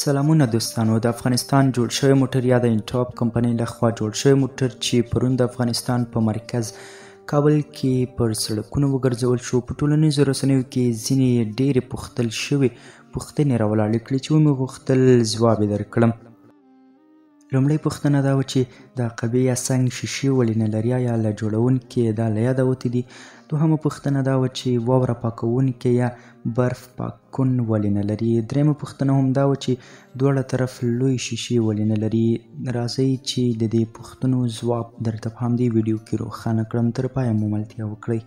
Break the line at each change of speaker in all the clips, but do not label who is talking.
سلامونه دوستانو د افغانستان جوړ شوی موټر یا د انټاپ کمپنۍ لخوا جوړ شوی موټر چې پرون د افغانستان په مرکز کابل کې پر سړکونو وګرځول شو په ټولنیزو رسنیو کې ځینې ډېرې پوښتل شوي پوښتنې راولاړې کړې چې ومې غوښتل ځواب یې درکړم لومړۍ پوښتنه دا وه چې د عقبې یا څنګ شیشې ولې نه لري یا له جوړونکي دا له یاده وتې دي دوهمه پوښتنه دا وه چې واوره پاکوونکی یا برف پاکون ولې نه لري درېمه پوښتنه هم دا و چې دواړه طرف لوی شیشې ولې نه لري راځئ چې د دې پوښتنو ځواب درته په همدې ویډیو کې روښانه کړم تر پایه مو ملتیا وکړئ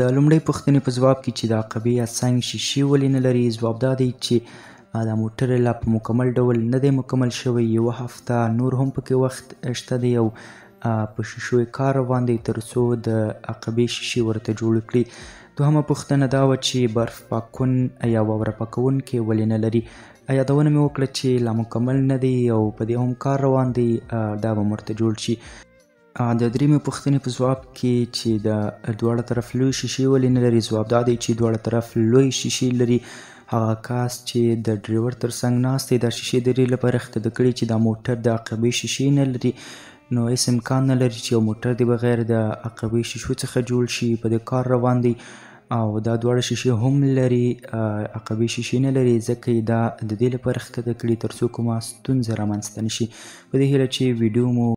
د لومړۍ پوښتنې په ځواب کې چې د عقبې یا څنګ شیشې ولې نه لري ځواب دا دی چې دا موټر لا په مکمل ډول نه دی مکمل شوی یو هفته نور هم پکې وخت شته دی او په شیشو کار روان دی ترڅو د عقبې شیشې ورته جوړ کړي دوهمه پوښتنه دا و چې برف پاکون یا واوره پاکون کې ولې نه لري یادونه مې وکړه چې لا مکمل نه دی او په دې هم کار روان دی دا به مرته جوړ شي د دریمه پوښتنې په جواب کې چې د دواړه طرف لوی شیشې ولې نه لري جواب دا دی چې دواړه طرف لوی شیشې لري هغه کاس چې د ډریور تر څنګ ناست دی د شیشې درې لپاره ختده کړی چې د موټر د عقبې شیشې نه لري نو هیڅ امکان نه لري چې یو موټر دی بغیر د عقبې شیشو څخه جوړ شي په دې کار روان دی او دا دواړه شیشې هم لري عقبې شیشې نه لري ځکه دا د دې لپاره ښکته کړي تر څو کومه ستونزه رامنځته نه شي په دې هیله چې ویډیو مو